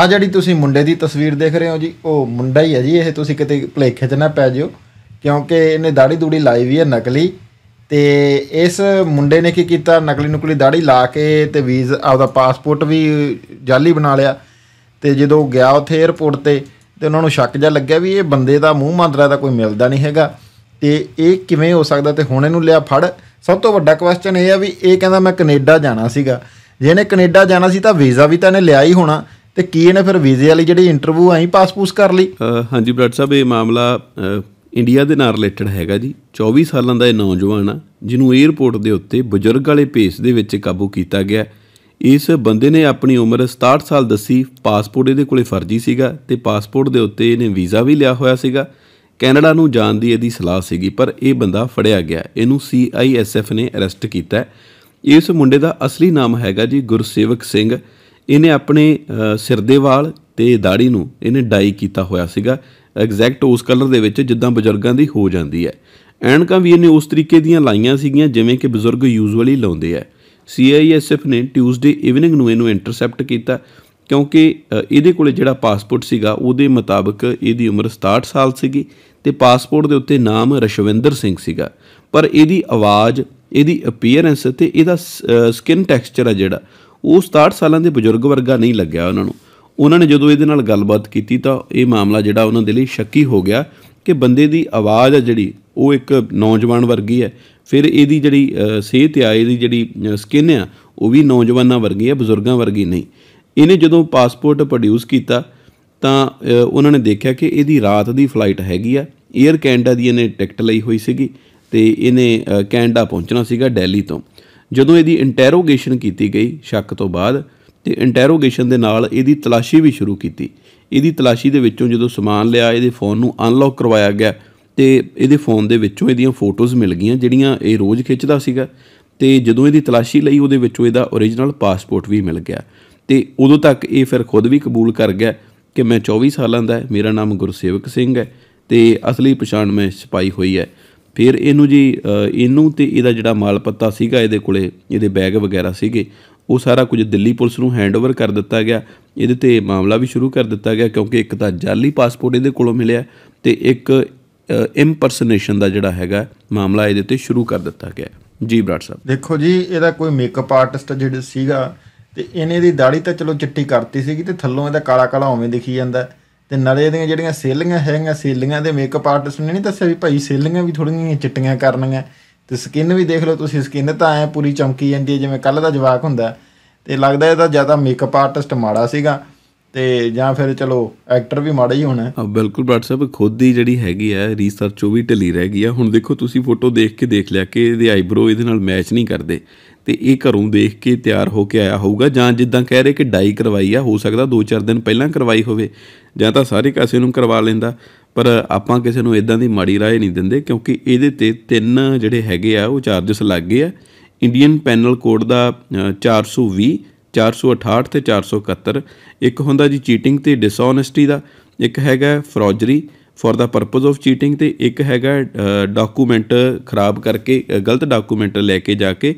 ਆ ਜਿਹੜੀ ਤੁਸੀਂ ਮੁੰਡੇ ਦੀ ਤਸਵੀਰ ਦੇਖ ਰਹੇ ਹੋ ਜੀ ਉਹ ਮੁੰਡਾ ਹੀ ਹੈ ਜੀ ਇਹ ਤੁਸੀਂ ਕਿਤੇ ਭਲੇਖੇ 'ਚ ਨਾ ਪੈ ਜਿਓ ਕਿਉਂਕਿ ਇਹਨੇ ਦਾੜੀ ਦੂੜੀ ਲਾਈ ਵੀ ਹੈ ਨਕਲੀ ਤੇ ਇਸ ਮੁੰਡੇ ਨੇ ਕੀ ਕੀਤਾ ਨਕਲੀ ਨੁਕਲੀ ਦਾੜੀ ਲਾ ਕੇ ਤੇ ਵੀਜ਼ ਆਪਦਾ ਪਾਸਪੋਰਟ ਵੀ ਜਾਲੀ ਬਣਾ ਲਿਆ ਤੇ ਜਦੋਂ ਗਿਆ ਉੱਥੇ 에어ਪੋਰਟ ਤੇ ਤੇ ਉਹਨਾਂ ਨੂੰ ਸ਼ੱਕ ਜਿਹਾ ਲੱਗਿਆ ਵੀ ਇਹ ਬੰਦੇ ਦਾ ਮੂੰਹ ਮੰਦਰਾ ਦਾ ਕੋਈ ਮਿਲਦਾ ਨਹੀਂ ਹੈਗਾ ਤੇ ਇਹ ਕਿਵੇਂ ਹੋ ਸਕਦਾ ਤੇ ਹੁਣ ਇਹਨੂੰ ਲਿਆ ਫੜ ਸਭ ਤੋਂ ਵੱਡਾ ਕੁਐਸਚਨ ਇਹ ਆ ਵੀ ਇਹ ਕਹਿੰਦਾ ਮੈਂ ਕੈਨੇਡਾ ਜਾਣਾ ਸੀਗਾ ਜਿਹਨੇ ਕੈਨੇਡਾ ਜਾਣਾ ਸੀ ਤਾਂ ਵੀਜ਼ਾ ਵੀ ਤਾਂ ਇਹਨੇ ਲਿਆ ਹੀ ਹੋਣਾ ਤੇ ਕੀ ਇਹਨੇ ਫਿਰ ਵੀਜ਼ੇ ਵਾਲੀ ਜਿਹੜੀ ਇੰਟਰਵਿਊ ਆਈ ਪਾਸਪੋਰਟ ਕਰ ਲਈ ਹਾਂਜੀ ਬ੍ਰਦਰ ਸਾਹਿਬ ਇਹ ਮਾਮਲਾ ਇੰਡੀਆ ਦੇ ਨਾਲ ਰਿਲੇਟਡ ਹੈਗਾ ਜੀ 24 ਸਾਲਾਂ ਦਾ ਇਹ ਨੌਜਵਾਨ ਆ ਜਿਹਨੂੰ 에ਅਰਪੋਰਟ ਦੇ ਉੱਤੇ ਬਜ਼ੁਰਗ ਵਾਲੇ ਭੇਸ ਦੇ ਵਿੱਚ ਕਾਬੂ ਕੀਤਾ ਗਿਆ ਇਸ ਬੰਦੇ ਨੇ ਆਪਣੀ ਉਮਰ 67 ਸਾਲ ਦੱਸੀ ਪਾਸਪੋਰਟ ਇਹਦੇ ਕੋਲੇ ਫਰਜ਼ੀ ਸੀਗਾ ਤੇ ਪਾਸਪੋਰਟ ਦੇ ਉੱਤੇ ਇਹਨੇ ਵੀਜ਼ਾ ਵੀ ਲਿਆ ਹੋਇਆ ਸੀਗਾ ਕੈਨੇਡਾ ਨੂੰ ਜਾਣ ਦੀ ਇਹਦੀ ਸਲਾਹ ਸੀਗੀ ਪਰ ਇਹ ਬੰਦਾ ਫੜਿਆ ਗਿਆ ਇਹਨੂੰ ਸੀਆਈਐਸਐਫ ਨੇ ਅਰੈਸਟ ਕੀਤਾ ਇਸ ਮੁੰਡੇ ਦਾ ਅਸਲੀ ਨਾਮ ਹੈਗਾ ਜੀ ਗੁਰਸੇਵਕ ਸਿੰਘ ਇਹਨੇ ਆਪਣੇ ਸਿਰ ਦੇ ਵਾਲ ਤੇ ਦਾੜੀ ਨੂੰ ਇਹਨੇ ਡਾਈ ਕੀਤਾ ਹੋਇਆ ਸੀਗਾ ਐਗਜ਼ੈਕਟ ਉਸ ਕਲਰ ਦੇ ਵਿੱਚ ਜਿੱਦਾਂ ਬਜ਼ੁਰਗਾਂ ਦੀ ਹੋ ਜਾਂਦੀ ਹੈ ਐਨਕਾਂ ਵੀ ਇਹਨੇ ਉਸ ਤਰੀਕੇ ਦੀਆਂ ਲਾਈਆਂ ਸੀਗੀਆਂ ਜਿਵੇਂ ਕਿ ਬਜ਼ੁਰਗ ਯੂਜੂਅਲੀ ਲਾਉਂਦੇ ਆ ਸੀਆਈਐਸਐਫ ਨੇ ਟਿਊਜ਼ਡੇ ਇਵਨਿੰਗ ਨੂੰ ਇਹਨੂੰ ਇੰਟਰਸੈਪਟ ਕੀਤਾ ਕਿਉਂਕਿ ਇਹਦੇ ਕੋਲੇ ਜਿਹੜਾ ਪਾਸਪੋਰਟ ਸੀਗਾ ਉਹਦੇ ਮੁਤਾਬਕ ਇਹਦੀ ਉਮਰ 67 ਸਾਲ ਸੀਗੀ ਤੇ ਪਾਸਪੋਰਟ ਦੇ ਉੱਤੇ ਨਾਮ ਰਸ਼ਵਿੰਦਰ ਸਿੰਘ ਸੀਗਾ ਪਰ ਇਹਦੀ ਆਵਾਜ਼ ਇਹਦੀ ਅਪੀਅਰੈਂਸ ਤੇ ਇਹਦਾ ਸਕਿਨ ਟੈਕਸਚਰ ਆ ਜਿਹੜਾ ਉਹ 67 ਸਾਲਾਂ ਦੇ ਬਜ਼ੁਰਗ ਵਰਗਾ ਨਹੀਂ ਲੱਗਿਆ ਉਹਨਾਂ ਨੂੰ ਉਹਨਾਂ ਨੇ ਜਦੋਂ ਇਹਦੇ ਨਾਲ ਗੱਲਬਾਤ ਕੀਤੀ ਤਾਂ ਇਹ ਮਾਮਲਾ ਜਿਹੜਾ ਉਹਨਾਂ ਦੇ ਲਈ ਸ਼ੱਕੀ ਹੋ ਗਿਆ ਕਿ ਬੰਦੇ ਦੀ ਆਵਾਜ਼ ਆ ਜਿਹੜੀ ਉਹ ਇੱਕ ਨੌਜਵਾਨ ਵਰਗੀ ਹੈ ਫਿਰ ਇਹਦੀ ਜਿਹੜੀ ਸਿਹਤ ਆ ਇਹਦੀ ਜਿਹੜੀ ਸਕਿਨ ਆ ਉਹ ਵੀ ਨੌਜਵਾਨਾਂ ਵਰਗੀ ਹੈ ਬਜ਼ੁਰਗਾਂ ਵਰਗੀ ਨਹੀਂ ਇਹਨੇ ਜਦੋਂ ਪਾਸਪੋਰਟ ਪ੍ਰੋਡਿਊਸ ਕੀਤਾ ਤਾਂ ਉਹਨਾਂ ਨੇ ਦੇਖਿਆ ਕਿ ਇਹਦੀ ਰਾਤ ਦੀ ਫਲਾਈਟ ਹੈਗੀ ਆ 에ਅਰ ਕੈਨੇਡਾ ਦੀ ਇਹਨੇ ਟਿਕਟ ਲਈ ਹੋਈ ਸੀਗੀ ਤੇ ਇਹਨੇ ਕੈਨੇਡਾ ਪਹੁੰਚਣਾ ਸੀਗਾ ਦਿੱਲੀ ਤੋਂ ਜਦੋਂ ਇਹਦੀ ਇੰਟਰੋਗੇਸ਼ਨ ਕੀਤੀ ਗਈ ਸ਼ੱਕ ਤੋਂ ਬਾਅਦ ਤੇ ਇੰਟਰੋਗੇਸ਼ਨ ਦੇ ਨਾਲ ਇਹਦੀ ਤਲਾਸ਼ੀ ਵੀ ਸ਼ੁਰੂ ਕੀਤੀ ਇਹਦੀ ਤਲਾਸ਼ੀ ਦੇ ਵਿੱਚੋਂ ਜਦੋਂ ਸਮਾਨ ਲਿਆ ਇਹਦੇ ਫੋਨ ਨੂੰ ਅਨਲੌਕ ਕਰਵਾਇਆ ਗਿਆ ਤੇ ਇਹਦੇ ਫੋਨ ਦੇ ਵਿੱਚੋਂ ਇਹਦੀਆਂ ਫੋਟੋਜ਼ ਮਿਲ ਗਈਆਂ ਜਿਹੜੀਆਂ ਇਹ ਰੋਜ਼ ਖਿੱਚਦਾ ਸੀਗਾ ਤੇ ਜਦੋਂ ਇਹਦੀ ਤਲਾਸ਼ੀ ਲਈ ਉਹਦੇ ਵਿੱਚੋਂ ਇਹਦਾ origignal ਪਾਸਪੋਰਟ ਵੀ ਮਿਲ ਗਿਆ ਤੇ ਉਦੋਂ ਤੱਕ ਇਹ ਫਿਰ ਖੁਦ ਵੀ ਕਬੂਲ ਕਰ ਗਿਆ ਕਿ ਮੈਂ 24 ਸਾਲਾਂ ਦਾ ਹੈ ਮੇਰਾ ਨਾਮ ਗੁਰਸੇਵਕ ਸਿੰਘ ਹੈ ਤੇ ਅਸਲੀ ਪਛਾਣ ਮੈਂ ਛਪਾਈ ਹੋਈ ਹੈ ਫਿਰ ਇਹਨੂੰ ਜੀ ਇਹਨੂੰ ਤੇ ਇਹਦਾ ਜਿਹੜਾ ਮਾਲ ਪੱਤਾ ਸੀਗਾ ਇਹਦੇ ਕੋਲੇ ਇਹਦੇ ਬੈਗ ਵਗੈਰਾ ਸੀਗੇ ਉਹ ਸਾਰਾ ਕੁਝ ਦਿੱਲੀ ਪੁਲਿਸ ਨੂੰ ਹੈਂਡਓਵਰ ਕਰ ਦਿੱਤਾ ਗਿਆ ਇਹਦੇ ਤੇ ਮਾਮਲਾ ਵੀ ਸ਼ੁਰੂ ਕਰ ਦਿੱਤਾ ਗਿਆ ਕਿਉਂਕਿ ਇੱਕ ਤਾਂ ਜਾਲੀ ਪਾਸਪੋਰਟ ਇਹਦੇ ਕੋਲੋਂ ਮਿਲਿਆ ਤੇ ਇੱਕ ਇੰਪਰਸਨੇਸ਼ਨ ਦਾ ਜਿਹੜਾ ਹੈਗਾ ਮਾਮਲਾ ਇਹਦੇ ਤੇ ਸ਼ੁਰੂ ਕਰ ਦਿੱਤਾ ਗਿਆ ਜੀ ਬਰਾੜ ਸਾਹਿਬ ਦੇਖੋ ਜੀ ਇਹਦਾ ਕੋਈ ਮੇਕਅਪ ਆਰਟਿਸਟ ਜਿਹੜਾ ਸੀਗਾ ਤੇ ਇਹਨੇ ਦੀ ਦਾੜੀ ਤਾਂ ਚਲੋ ਚਿੱਟੀ ਕਰਤੀ ਸੀਗੀ ਤੇ ਥੱਲੋਂ ਇਹਦਾ ਕਾਲਾ ਕਾਲਾ ਉਵੇਂ ਦਿਖੀ ਜਾਂਦਾ ਤੇ ਨਾਲੇ ਇਹਦੀਆਂ ਜਿਹੜੀਆਂ ਸੇਲੀਆਂ ਹੈਗੀਆਂ ਸੇਲੀਆਂ ਦੇ ਮੇਕਅਪ ਆਰਟਿਸਟ ਨੇ ਨਹੀਂ ਦੱਸਿਆ ਵੀ ਭਾਈ ਸੇਲੀਆਂ ਵੀ ਥੋੜੀਆਂ ਚਿੱਟੀਆਂ ਕਰਨੀਆਂ ਤੇ ਸਕਿਨ ਵੀ ਦੇਖ ਲਓ ਤੁਸੀਂ ਸਕਿਨ ਤਾਂ ਐ ਪੂਰੀ ਚਮਕੀ ਜਾਂਦੀ ਹੈ ਜਿਵੇਂ ਕੱਲ ਦਾ ਜਵਾਕ ਹੁੰਦਾ ਤੇ ਲੱਗਦਾ ਇਹ ਤਾਂ ਜ਼ਿਆਦਾ ਮੇਕਅਪ ਆਰਟਿਸਟ ਮਾੜਾ ਸੀਗਾ ਤੇ ਜਾਂ ਫਿਰ ਚਲੋ ਐਕਟਰ ਵੀ ਮਾੜਾ ਹੀ ਹੋਣਾ ਹਾਂ ਬਿਲਕੁਲ ਬ੍ਰਾਟ ਸਾਹਿਬ ਖੁਦ ਹੀ ਜਿਹੜੀ ਹੈਗੀ ਹੈ ਰਿਸਰਚ ਉਹ ਵੀ ਢਲੀ ਰਹਿ ਗਈ ਹੈ ਹੁਣ ਦੇਖੋ ਤੁਸੀਂ ਫੋਟੋ ਦੇਖ ਕੇ ਦੇਖ ਲਿਆ ਕਿ ਇਹਦੇ ਆਈਬ੍ਰੋ ਇਹਦੇ ਨਾਲ ਮੈਚ ਨਹੀਂ ਕਰਦੇ ਤੇ ਇਹ ਘਰੋਂ ਦੇਖ ਕੇ ਤਿਆਰ ਹੋ ਕੇ ਆਇਆ ਹੋਊਗਾ ਜਾਂ ਜਿੱਦਾਂ ਕਹਿ ਰਹੇ ਕਿ ਡਾਈ ਕਰਵਾਈ ਆ ਹੋ ਸਕਦਾ 2-4 ਦਿਨ ਪਹਿਲਾਂ ਕਰਵਾਈ ਹੋਵੇ ਜਾਂ ਤਾਂ ਸਾਰੇ ਕਾਸੇ ਨੂੰ ਕਰਵਾ ਲੈਂਦਾ ਪਰ ਆਪਾਂ ਕਿਸੇ ਨੂੰ ਇਦਾਂ ਦੀ ਮਾੜੀ ਰਾਏ ਨਹੀਂ ਦਿੰਦੇ ਕਿਉਂਕਿ ਇਹਦੇ ਤੇ ਤਿੰਨ ਜਿਹੜੇ ਹੈਗੇ ਆ ਉਹ ਚਾਰजेस ਲੱਗ ਗਏ ਆ ਇੰਡੀਅਨ ਪੈਨਲ ਕੋਡ ਦਾ 420 468 ਤੇ 471 ਇੱਕ ਹੁੰਦਾ ਜੀ ਚੀਟਿੰਗ ਤੇ ਡਿਸਓਨੈਸਟੀ ਦਾ ਇੱਕ ਹੈਗਾ forgery for the purpose of cheating ਤੇ ਇੱਕ ਹੈਗਾ ਡਾਕੂਮੈਂਟ ਖਰਾਬ ਕਰਕੇ ਗਲਤ ਡਾਕੂਮੈਂਟ ਲੈ ਕੇ ਜਾ ਕੇ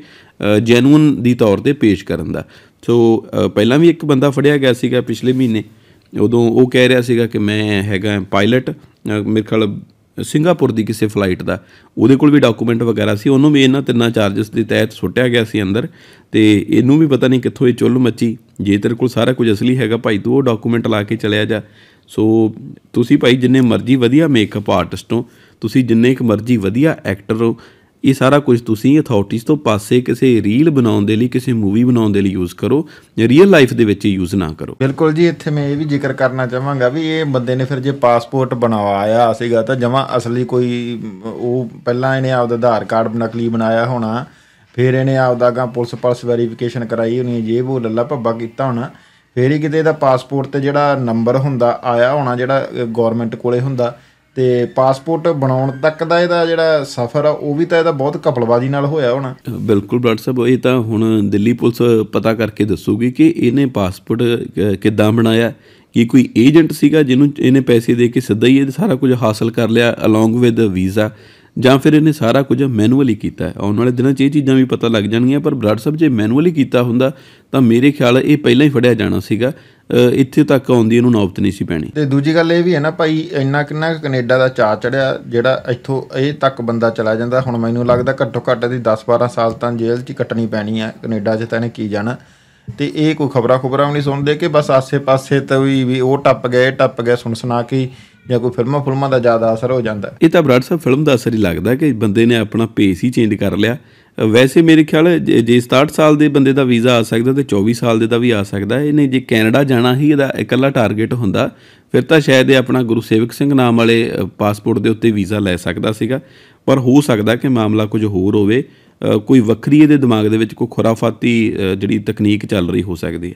ਜੈਨੂਨ ਦੀ ਤੌਰ ਤੇ ਪੇਸ਼ ਕਰਨ ਦਾ ਸੋ ਪਹਿਲਾਂ ਵੀ ਇੱਕ ਬੰਦਾ ਫੜਿਆ ਗਿਆ ਸੀਗਾ ਪਿਛਲੇ ਮਹੀਨੇ ਉਦੋਂ ਉਹ ਕਹਿ ਰਿਹਾ ਸੀਗਾ ਕਿ ਮੈਂ ਹੈਗਾ ਪਾਇਲਟ ਮੇਰੇ ਖਾਲ ਸਿੰਗਾਪੁਰ ਦੀ ਕਿਸੇ ਫਲਾਈਟ ਦਾ ਉਹਦੇ ਕੋਲ ਵੀ ਡਾਕੂਮੈਂਟ ਵਗੈਰਾ ਸੀ ਉਹਨੂੰ ਵੀ ਇਹਨਾਂ ਤਿੰਨਾਂ ਚਾਰजेस ਦੇ ਤਹਿਤ ਸੁੱਟਿਆ ਗਿਆ ਸੀ ਅੰਦਰ ਤੇ ਇਹਨੂੰ ਵੀ ਪਤਾ ਨਹੀਂ ਕਿੱਥੋਂ ਇਹ ਚੁੱਲ ਮੱਚੀ ਜੇ ਤੇਰੇ ਕੋਲ ਸਾਰਾ ਕੁਝ ਅਸਲੀ ਹੈਗਾ ਭਾਈ ਤੂੰ ਉਹ ਡਾਕੂਮੈਂਟ ਲਾ ਕੇ ਚਲਿਆ ਜਾ ਸੋ ਤੁਸੀਂ ਭਾਈ ਜਿੰਨੇ ਮਰਜ਼ੀ ਵਧੀਆ ਮੇਕਅਪ ਆਰਟਿਸਟ ਹੋ ਤੁਸੀਂ ਜਿੰਨੇ ਇੱਕ ਮਰਜ਼ੀ ਵਧੀਆ ਐਕਟਰ ਹੋ ਇਹ ਸਾਰਾ ਕੁਝ ਤੁਸੀਂ ਅਥਾਰਟੀਜ਼ ਤੋਂ ਪਾਸੇ ਕਿਸੇ ਰੀਲ ਬਣਾਉਣ ਦੇ ਲਈ ਕਿਸੇ ਮੂਵੀ ਬਣਾਉਣ ਦੇ ਲਈ ਯੂਜ਼ ਕਰੋ ਜਾਂ ਰੀਅਲ ਲਾਈਫ ਦੇ ਵਿੱਚ ਯੂਜ਼ ਨਾ ਕਰੋ ਬਿਲਕੁਲ ਜੀ ਇੱਥੇ ਮੈਂ ਇਹ ਵੀ ਜ਼ਿਕਰ ਕਰਨਾ ਚਾਹਾਂਗਾ ਵੀ ਇਹ ਬੰਦੇ ਨੇ ਫਿਰ ਜੇ ਪਾਸਪੋਰਟ ਬਣਵਾਇਆ ਸੀਗਾ ਤਾਂ ਜਮਾ ਅਸਲੀ ਕੋਈ ਉਹ ਪਹਿਲਾਂ ਇਹਨੇ ਆਪਦਾ ਆਧਾਰ ਕਾਰਡ ਨਕਲੀ ਬਣਾਇਆ ਹੋਣਾ ਫਿਰ ਇਹਨੇ ਆਪਦਾ ਗਾਂ ਪੁਲਿਸ ਪਲਸ ਵੈਰੀਫਿਕੇਸ਼ਨ ਕਰਾਈ ਹੋਣੀ ਜੇ ਉਹ ਲੱਲਾ ਭੱਬਾ ਕੀਤਾ ਹੋਣਾ ਫੇਰ ਹੀ ਕਿਤੇ ਦਾ ਪਾਸਪੋਰਟ ਤੇ ਜਿਹੜਾ ਨੰਬਰ ਹੁੰਦਾ ਆਇਆ ਹੋਣਾ ਜਿਹੜਾ ਗਵਰਨਮੈਂਟ ਕੋਲੇ ਹੁੰਦਾ ਤੇ ਪਾਸਪੋਰਟ ਬਣਾਉਣ ਤੱਕ ਦਾ ਇਹਦਾ ਜਿਹੜਾ ਸਫ਼ਰ ਆ ਉਹ ਵੀ ਤਾਂ ਇਹਦਾ ਬਹੁਤ ਕਪਲਵਾਜੀ ਨਾਲ ਹੋਇਆ ਹੋਣਾ ਬਿਲਕੁਲ ਬਲੱਡ ਸਾਹਿਬ ਇਹ ਤਾਂ ਹੁਣ ਦਿੱਲੀ ਪੁਲਿਸ ਪਤਾ ਕਰਕੇ ਦੱਸੂਗੀ ਕਿ ਇਹਨੇ ਪਾਸਪੋਰਟ ਕਿੱਦਾਂ ਬਣਾਇਆ ਕਿ ਕੋਈ ਏਜੰਟ ਸੀਗਾ ਜਿਹਨੂੰ ਇਹਨੇ ਪੈਸੇ ਦੇ ਕੇ ਸਿੱਧਾ ਹੀ ਇਹ ਸਾਰਾ ਕੁਝ ਹਾਸਲ ਕਰ ਲਿਆ ਅਲੋਂਗ ਵਿਦ ਵੀਜ਼ਾ ਜਾਂ ਫਿਰ ਇਹਨੇ ਸਾਰਾ ਕੁਝ ਮੈਨੂਅਲੀ ਕੀਤਾ ਹੈ ਆਉਣ ਵਾਲੇ ਦਿਨਾਂ 'ਚ ਇਹ ਚੀਜ਼ਾਂ ਵੀ ਪਤਾ ਲੱਗ ਜਾਣਗੀਆਂ ਪਰ ਬਰਾੜ ਸਾਹਿਬ ਜੇ ਮੈਨੂਅਲੀ ਕੀਤਾ ਹੁੰਦਾ ਤਾਂ ਮੇਰੇ ਖਿਆਲ ਇਹ ਪਹਿਲਾਂ ਹੀ ਫੜਿਆ ਜਾਣਾ ਸੀਗਾ ਇੱਥੇ ਤੱਕ ਆਉਂਦੀ ਇਹਨੂੰ ਨੌਬਤ ਨਹੀਂ ਸੀ ਪੈਣੀ ਤੇ ਦੂਜੀ ਗੱਲ ਇਹ ਵੀ ਹੈ ਨਾ ਭਾਈ ਇੰਨਾ ਕਿੰਨਾ ਕੈਨੇਡਾ ਦਾ ਚਾਹ ਚੜਿਆ ਜਿਹੜਾ ਇੱਥੋਂ ਇਹ ਤੱਕ ਬੰਦਾ ਚਲਾ ਜਾਂਦਾ ਹੁਣ ਮੈਨੂੰ ਲੱਗਦਾ ਘੱਟੋ ਘੱਟ ਦੀ 10-12 ਸਾਲ ਤਾਂ ਜੇਲ੍ਹ 'ਚ ਕੱਟਣੀ ਪੈਣੀ ਹੈ ਕੈਨੇਡਾ 'ਚ ਤਾਂ ਇਹਨੇ ਕੀ ਜਾਣਾ ਤੇ ਇਹ ਕੋਈ ਖਬਰਾਂ ਖਬਰਾਂ ਵੀ ਨਹੀਂ ਸੁਣਦੇ ਕਿ ਬਸ ਆਸੇ-ਪਾਸੇ ਤਾਂ ਵੀ ਉਹ ਟੱਪ ਗਏ ਟੱਪ ਗਏ ਸੁਣ ਸੁਣਾ ਕੇ ਜਾਂ ਕੋਈ ਫਿਲਮਾਂ ਫਿਲਮਾਂ ਦਾ ਜ਼ਿਆਦਾ ਅਸਰ ਹੋ ਜਾਂਦਾ ਇਹ ਤਾਂ ਬਰਾੜ ਸਾਹਿਬ ਫਿਲਮ ਦਾ ਅਸਰ ਹੀ ਲੱਗਦਾ ਕਿ ਬੰਦੇ ਨੇ ਆਪਣਾ ਪੇਸ ਹੀ ਚੇਂਜ ਕਰ ਲਿਆ ਵੈਸੇ ਮੇਰੇ ਖਿਆਲ ਜੇ 67 ਸਾਲ ਦੇ ਬੰਦੇ ਦਾ ਵੀਜ਼ਾ ਆ ਸਕਦਾ ਤੇ 24 ਸਾਲ ਦੇ ਦਾ ਵੀ ਆ ਸਕਦਾ ਇਹਨੇ ਜੇ ਕੈਨੇਡਾ ਜਾਣਾ ਹੀ ਇਹਦਾ ਇਕੱਲਾ ਟਾਰਗੇਟ ਹੁੰਦਾ ਫਿਰ ਤਾਂ ਸ਼ਾਇਦ ਇਹ ਆਪਣਾ ਗੁਰੂ ਸੇਵਕ ਸਿੰਘ ਨਾਮ ਵਾਲੇ ਪਾਸਪੋਰਟ ਦੇ ਉੱਤੇ ਵੀਜ਼ਾ ਲੈ ਸਕਦਾ ਸੀਗਾ ਪਰ ਹੋ ਸਕਦਾ ਕਿ ਮਾਮਲਾ ਕੁਝ ਹੋਰ ਹੋਵੇ ਕੋਈ ਵੱਖਰੀ ਇਹਦੇ ਦਿਮਾਗ ਦੇ ਵਿੱਚ ਕੋਈ ਖੁਰਾਫਾਤੀ ਜਿਹੜੀ ਤਕਨੀਕ ਚੱਲ ਰਹੀ ਹੋ ਸਕਦੀ ਹੈ